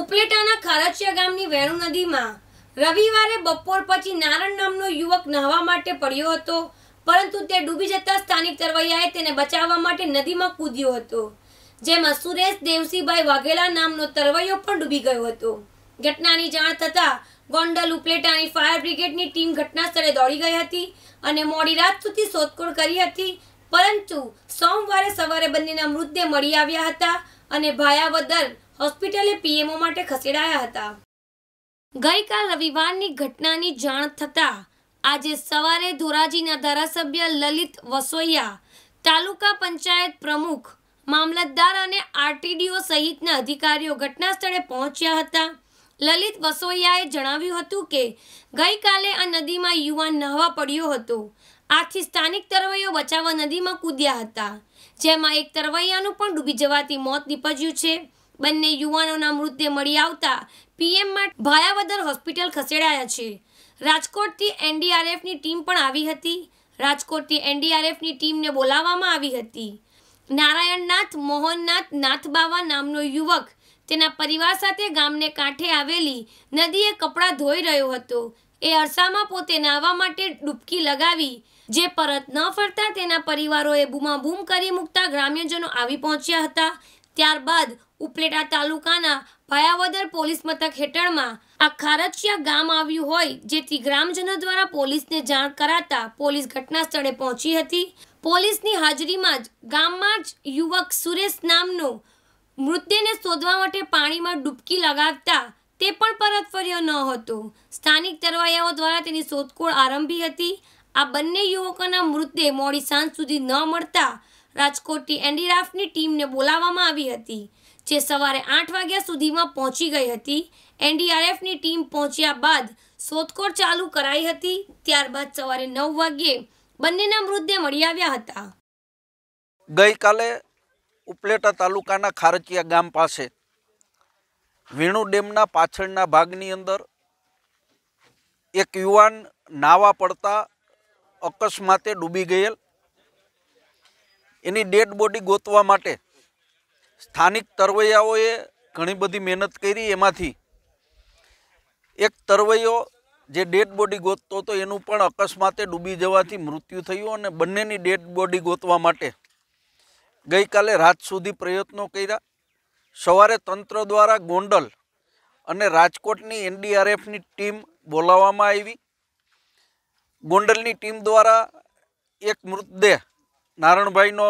ઉપલેટાના ખારચિયા ગામની વેણુ નદીમાં રવિવારે બપોર પછી નારણ નામનો યુવક નહાવા માટે પડ્યો હતો પરંતુ તે ડૂબી જતા સ્થાનિક તરવૈયાએ તેને બચાવવા માટે નદીમાં કૂદ્યો હતો જેમાં સુરેશ દેવસીભાઈ વાઘેલા નામનો તરવૈયો પણ ડૂબી ગયો હતો ઘટનાની જાણ થતાં ગોંડલ ઉપલેટાની ફાયર બ્રિગેડની ટીમ ઘટનાસ્થળે દોડી ગઈ હતી અને મોડી રાત સુધી શોધખોળ કરી હતી પરંતુ સોમવારે સવારે બંનેના મૃતદેહ મળી આવ્યા હતા અને ભાયાવદર હોસ્પિટલે પીએમઓ માટે ખસેડાયા હતા ગઈકાલ રવિવારની ઘટનાની જાણ થતાં આજે સવારે ધોરાજીના ધારાસભ્ય લલિત વસોયા તાલુકા પંચાયત પ્રમુખ મામલતદાર અને આરટીડીઓ સહિતના અધિકારીઓ ઘટના સ્થળે પહોંચ્યા હતા લલિત વસોયાએ જણાવ્યું હતું કે ગઈકાલે આ નદીમાં યુવાન નહવા પડ્યો હતો આથી સ્થાનિક તરવૈયો બચાવવા નદીમાં કૂદ્યા હતા જેમાં એક તરવૈયાનું પણ ડૂબી જવાથી મોત નીપજ્યું છે બંને યુવાનોના મૃતદેહ મળી આવતા પીએમમાં ભાયાવદર હોસ્પિટલ ખસેડાયા છે રાજકોટથી એનડીઆરએફની ટીમ પણ આવી હતી રાજકોટથી એનડીઆરએફની ટીમને બોલાવવામાં આવી હતી નારાયણનાથ મોહનનાથ નાથબાવા નામનો યુવક તેના પરિવાર સાથે ગામને કાંઠે આવેલી નદીએ કપડાં ધોઈ રહ્યો હતો એ અરસામાં પોતે નાહવા માટે ડૂબકી લગાવી જે પરત ન ફરતા તેના પરિવારોએ બૂમાબૂમ કરી મૂકતા ગ્રામ્યજનો આવી પહોંચ્યા હતા ત્યારબાદ ઉપલેટા તાલુકાના ભયાવદર પોલીસ મથક હેઠળમાં આ ખારચિયા ગામ આવ્યું હોય જેથી ગ્રામજનો દ્વારા પોલીસને જાણ કરાતા પોલીસ ઘટના સ્થળે પહોંચી હતી પોલીસની હાજરીમાં જ ગામમાં જ યુવક સુરેશ નામનો મૃતદેહને શોધવા માટે પાણીમાં ડૂબકી લગાવતા તે પણ પરત ફર્યો ન હતો સ્થાનિક તરવૈયાઓ દ્વારા તેની શોધખોળ આરંભી હતી આ બંને યુવકોના મૃતદેહ મોડી સાંજ સુધી ન મળતા રાજકોટની એનડીઆરએફની ટીમને બોલાવવામાં આવી હતી જે સવારે આઠ વાગ્યા સુધીમાં પહોંચી ગઈ હતી એનડીઆરએફની ટીમ પહોંચ્યા બાદ શોધખોળ ચાલુ કરાઈ હતી ત્યારબાદ સવારે નવ વાગ્યે બંનેના મૃતદેહ મળી આવ્યા હતા ગઈકાલે ઉપલેટા તાલુકાના ખારચિયા ગામ પાસે વેણુ ડેમના પાછળના ભાગની અંદર એક યુવાન નાવા પડતા અકસ્માતે ડૂબી ગયેલ એની ડેડ બોડી ગોતવા માટે સ્થાનિક તરવૈયાઓએ ઘણી બધી મહેનત કરી એમાંથી એક તરવૈયો જે ડેડ બોડી ગોતતો હતો એનું પણ અકસ્માતે ડૂબી જવાથી મૃત્યુ થયું અને બંનેની ડેડ બોડી ગોતવા માટે ગઈકાલે રાત સુધી પ્રયત્નો કર્યા સવારે તંત્ર દ્વારા ગોંડલ અને રાજકોટની એનડીઆરએફની ટીમ બોલાવવામાં આવી ગોંડલની ટીમ દ્વારા એક મૃતદેહ નારણભાઈનો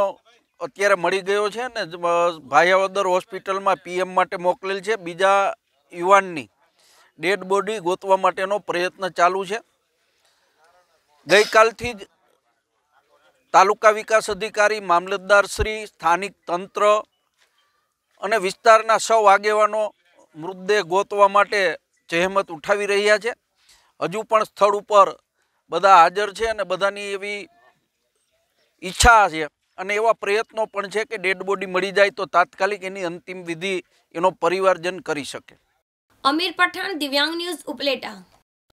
અત્યારે મળી ગયો છે ને ભાયાવદર હોસ્પિટલમાં પીએમ માટે મોકલેલ છે બીજા યુવાનની ડેડ બોડી ગોતવા માટેનો પ્રયત્ન ચાલુ છે ગઈકાલથી જ તાલુકા વિકાસ અધિકારી મામલતદારશ્રી સ્થાનિક તંત્ર અને વિસ્તારના સૌ આગેવાનો મૃતદેહ ગોતવા માટે જહેમત ઉઠાવી રહ્યા છે હજુ પણ સ્થળ ઉપર બધા હાજર છે અને બધાની એવી ઈચ્છા છે અને એવા પ્રયત્નો પણ છે કે ડેડ બોડી મળી જાય તો તાત્કાલિક એની અંતિમ વિધિ એનો પરિવારજન કરી શકે અમીર પઠાણ દિવ્યાંગ ન્યૂઝ ઉપલેટા